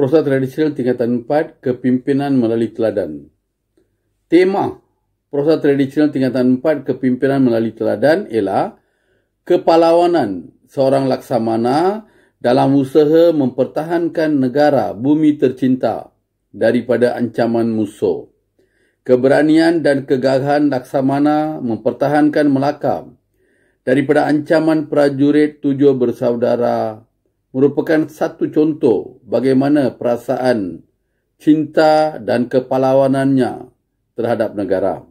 prosa tradisional tingkatan 4 kepimpinan melalui teladan tema prosa tradisional tingkatan 4 kepimpinan melalui teladan ialah kepahlawanan seorang laksamana dalam usaha mempertahankan negara bumi tercinta daripada ancaman musuh keberanian dan kegagahan laksamana mempertahankan melaka daripada ancaman prajurit tujuh bersaudara merupakan satu contoh bagaimana perasaan cinta dan kepahlawanannya terhadap negara.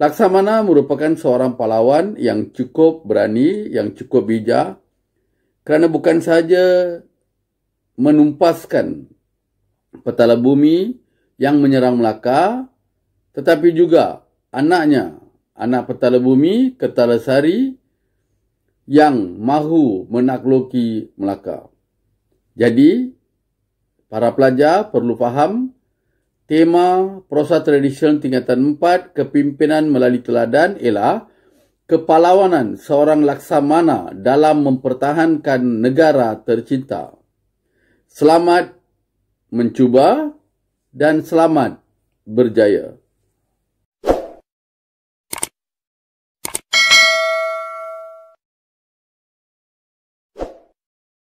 Laksamana merupakan seorang pahlawan yang cukup berani, yang cukup bijak kerana bukan sahaja menumpaskan petala bumi yang menyerang Melaka tetapi juga anaknya, anak petala bumi Ketala Sari yang mahu menakluki Melaka. Jadi, para pelajar perlu faham tema prosa tradisional tingkatan 4 kepimpinan melalui teladan ialah kepahlawanan seorang laksamana dalam mempertahankan negara tercinta. Selamat mencuba dan selamat berjaya.